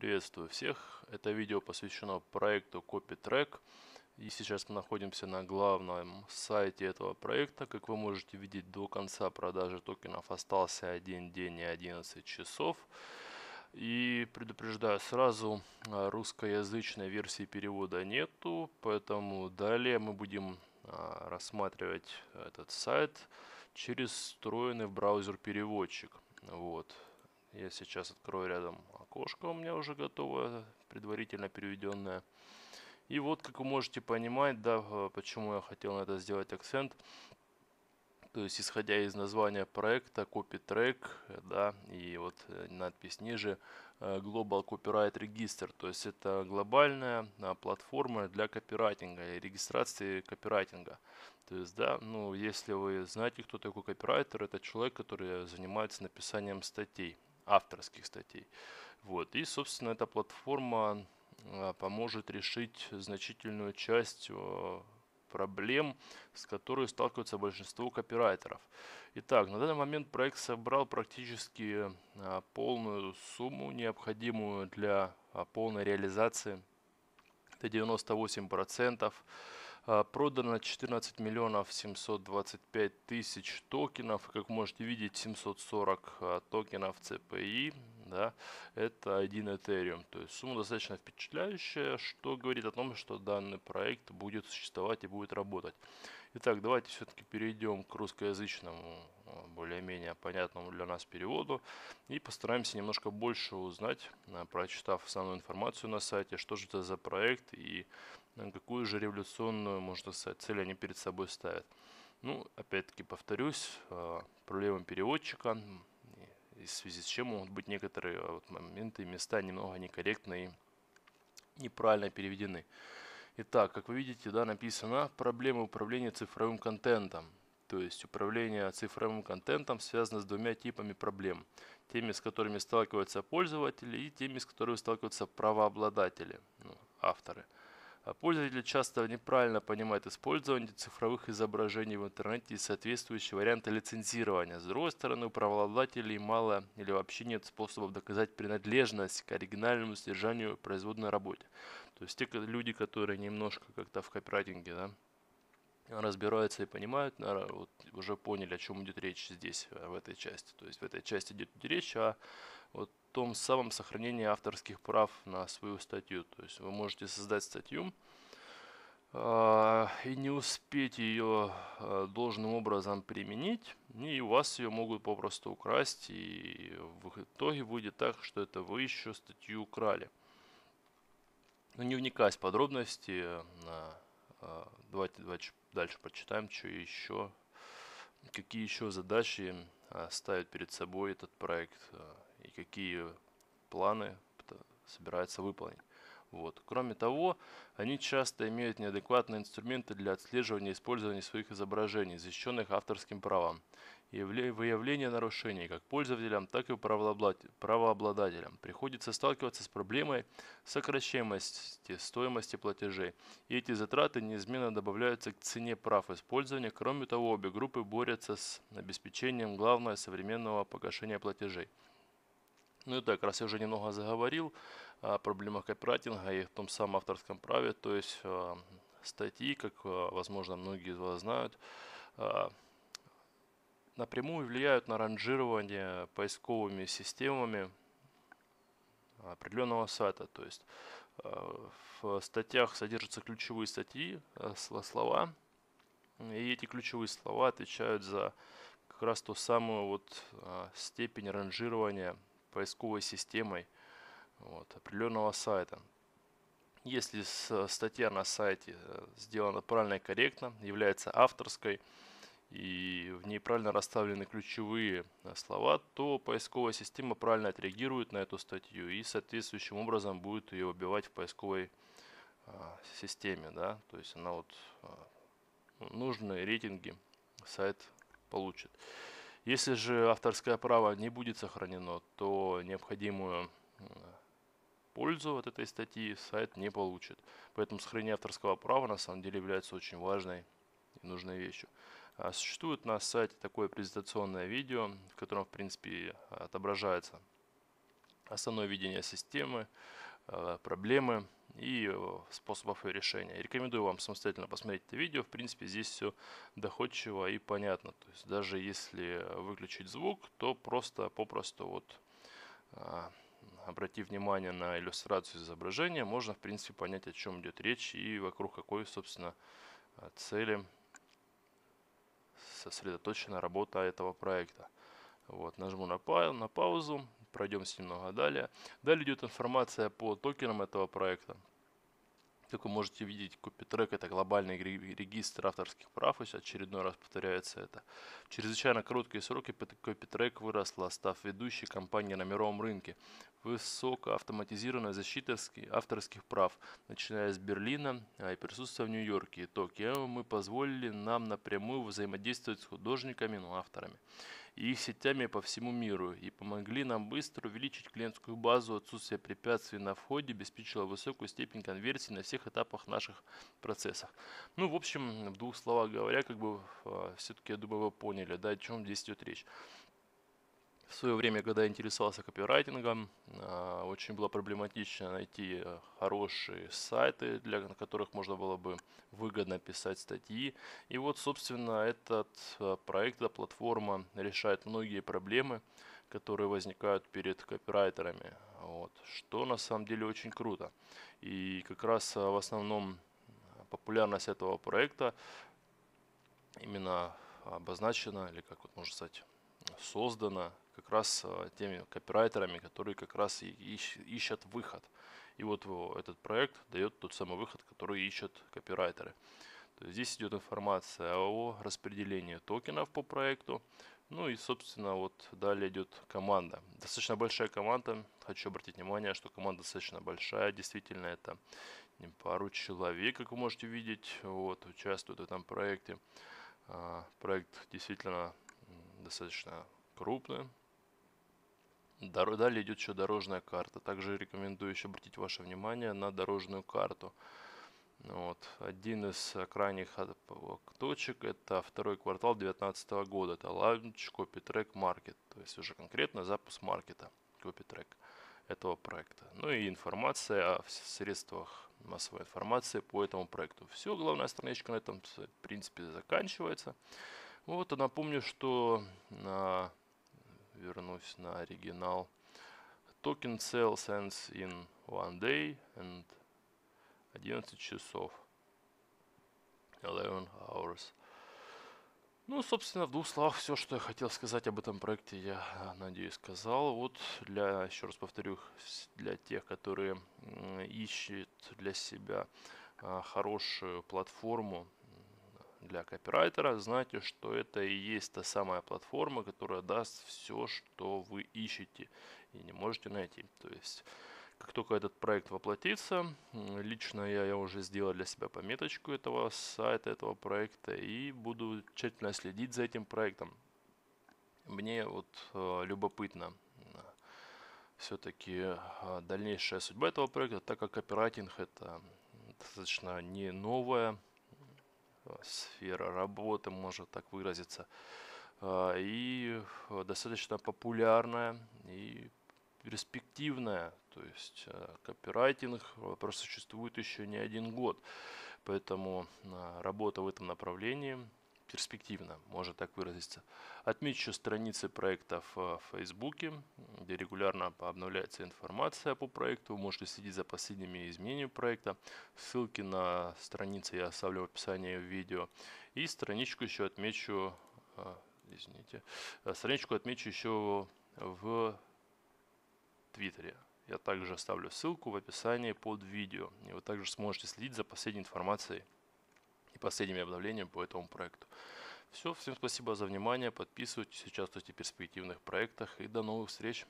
Приветствую всех! Это видео посвящено проекту CopyTrack. И сейчас мы находимся на главном сайте этого проекта. Как вы можете видеть, до конца продажи токенов остался один день и 11 часов. И предупреждаю сразу, а, русскоязычной версии перевода нету, поэтому далее мы будем а, рассматривать этот сайт через встроенный в браузер переводчик. Вот. Я сейчас открою рядом окошко, у меня уже готовое, предварительно переведенное. И вот, как вы можете понимать, да, э, почему я хотел на это сделать акцент. То есть, исходя из названия проекта, copy track, да, и вот э, надпись ниже, э, Global Copyright Register, то есть это глобальная платформа для копирайтинга и регистрации копирайтинга. То есть, да, ну, если вы знаете, кто такой копирайтер, это человек, который занимается написанием статей авторских статей. Вот. И, собственно, эта платформа а, поможет решить значительную часть а, проблем, с которой сталкиваются большинство копирайтеров. Итак, на данный момент проект собрал практически а, полную сумму, необходимую для полной реализации. Это 98%. Э, продано 14 миллионов 725 тысяч токенов. Как можете видеть, 740 э, токенов CPI да, это 1 Ethereum. То есть сумма достаточно впечатляющая, что говорит о том, что данный проект будет существовать и будет работать. Итак, давайте все-таки перейдем к русскоязычному, а, более-менее понятному для нас переводу и постараемся немножко больше узнать, а, прочитав основную информацию на сайте, что же это за проект и а, какую же революционную, можно сказать, цель они перед собой ставят. Ну, опять-таки повторюсь, проблема переводчика в связи с чем могут быть некоторые э, вот моменты, места немного некорректные, неправильно переведены. Итак, как вы видите, да, написано «Проблемы управления цифровым контентом». То есть управление цифровым контентом связано с двумя типами проблем. Теми, с которыми сталкиваются пользователи и теми, с которыми сталкиваются правообладатели, ну, Авторы. А пользователи часто неправильно понимают использование цифровых изображений в интернете и соответствующие варианты лицензирования. С другой стороны, у правообладателей мало или вообще нет способов доказать принадлежность к оригинальному содержанию производной работе. То есть те люди, которые немножко как-то в копирайтинге да, разбираются и понимают, наверное, вот уже поняли, о чем идет речь здесь, э, в этой части. То есть в этой части идет речь о а о том самом сохранении авторских прав на свою статью. То есть вы можете создать статью а, и не успеть ее а, должным образом применить, и у вас ее могут попросту украсть, и в итоге выйдет так, что это вы еще статью украли. Но ну, не вникаясь в подробности, а, давайте, давайте дальше почитаем, что еще, какие еще задачи ставит перед собой этот проект и какие планы собирается выполнить. Вот. Кроме того, они часто имеют неадекватные инструменты для отслеживания и использования своих изображений, защищенных авторским правом, и выявления нарушений как пользователям, так и правообладателям. Приходится сталкиваться с проблемой сокращаемости стоимости платежей, и эти затраты неизменно добавляются к цене прав использования. Кроме того, обе группы борются с обеспечением главного современного погашения платежей – ну и так, раз я уже немного заговорил о а, проблемах копирайтинга и в том самом авторском праве, то есть а, статьи, как, а, возможно, многие из вас знают, напрямую влияют на ранжирование поисковыми системами определенного сайта. То есть в статьях содержатся ключевые статьи, слова, и эти ключевые слова отвечают за как раз ту самую вот степень ранжирования поисковой системой вот, определенного сайта. Если статья на сайте э, сделана правильно и корректно, является авторской и в ней правильно расставлены ключевые э, слова, то поисковая система правильно отреагирует на эту статью и соответствующим образом будет ее убивать в поисковой а, системе. Да? То есть она вот а, нужные рейтинги сайт получит. Если же авторское право не будет сохранено, то необходимую пользу от этой статьи сайт не получит. Поэтому сохранение авторского права на самом деле является очень важной и нужной вещью. А существует на сайте такое презентационное видео, в котором, в принципе, отображается основное видение системы, а, проблемы и э, способов ее решения. Рекомендую вам самостоятельно посмотреть это видео. В принципе, здесь все доходчиво и понятно. То есть даже если выключить звук, то просто попросту вот а, обратив внимание на иллюстрацию изображения, можно в принципе понять, о чем идет речь и вокруг какой, собственно, а, цели сосредоточена работа этого проекта. Вот, нажму на, па на паузу, пройдемся немного далее. Далее идет информация по токенам этого проекта. Как вы можете видеть, Copytrack – это глобальный регистр авторских прав, и очередной раз повторяется это. В чрезвычайно короткие сроки Copytrack выросла, став ведущей компанией на мировом рынке. Высокоавтоматизированная защита авторских прав, начиная с Берлина а и присутствия в Нью-Йорке и Токио, мы позволили нам напрямую взаимодействовать с художниками, ну, авторами и их сетями по всему миру и помогли нам быстро увеличить клиентскую базу. Отсутствие препятствий на входе обеспечило высокую степень конверсии на всех этапах наших процессов. Ну, в общем, в двух словах говоря, как бы а, все-таки, я думаю, вы поняли, да, о чем здесь идет речь. В свое время, когда я интересовался копирайтингом, а, очень было проблематично найти э, хорошие сайты, для на которых можно было бы выгодно писать статьи. И вот, собственно, этот э, проект, эта платформа решает многие проблемы, которые возникают перед копирайтерами. Вот. Что на самом деле очень круто. И как раз э, в основном популярность этого проекта именно обозначена, или как вот можно сказать, создана как раз а, теми копирайтерами, которые как раз ищут выход. И вот этот проект дает тот самый выход, который ищут копирайтеры. То есть здесь идет информация о распределении токенов по проекту. Ну и, собственно, вот далее идет команда. Достаточно большая команда. Хочу обратить внимание, что команда достаточно большая. Действительно, это не пару человек, как вы можете видеть, вот, участвуют в этом проекте. А, проект действительно достаточно крупный. Далее идет еще дорожная карта. Также рекомендую еще обратить ваше внимание на дорожную карту. Вот. Один из крайних а, точек это второй квартал 2019 года. Это лаунч CopyTrack Market. То есть уже конкретно запуск маркета CopyTrack этого проекта. Ну и информация о средствах массовой информации по этому проекту. Все, главная страничка на этом в принципе заканчивается. Вот, а напомню, что на вернусь на оригинал. Token sales ends in one day and 11 часов. 11 hours. Ну, собственно, в двух словах все, что я хотел сказать об этом проекте, я, э, надеюсь, сказал. Вот для, еще раз повторю, для тех, которые ищут для себя э, хорошую платформу для копирайтера, знайте, что это и есть та самая платформа, которая даст все, что вы ищете и не можете найти. То есть, как только этот проект воплотится, лично я, я уже сделал для себя пометочку этого сайта, этого проекта и буду тщательно следить за этим проектом. Мне вот э, любопытно, э, все-таки э, дальнейшая судьба этого проекта, так как копирайтинг это достаточно не новая Э, сфера работы, может так выразиться, э, и э, достаточно популярная и перспективная, то есть копирайтинг просуществует еще не один год, поэтому работа в этом направлении перспективно, может так выразиться. Отмечу страницы проектов э, в Фейсбуке, где регулярно обновляется информация по проекту. Вы можете следить за последними изменениями проекта. Ссылки на страницы я оставлю в описании видео. И страничку еще отмечу, э, извините, э, страничку отмечу еще в Твиттере. Я также оставлю ссылку в описании под видео. И вы также сможете следить за последней информацией последними обновлениями по этому проекту. Все, всем спасибо за внимание, подписывайтесь, участвуйте в перспективных проектах и до новых встреч!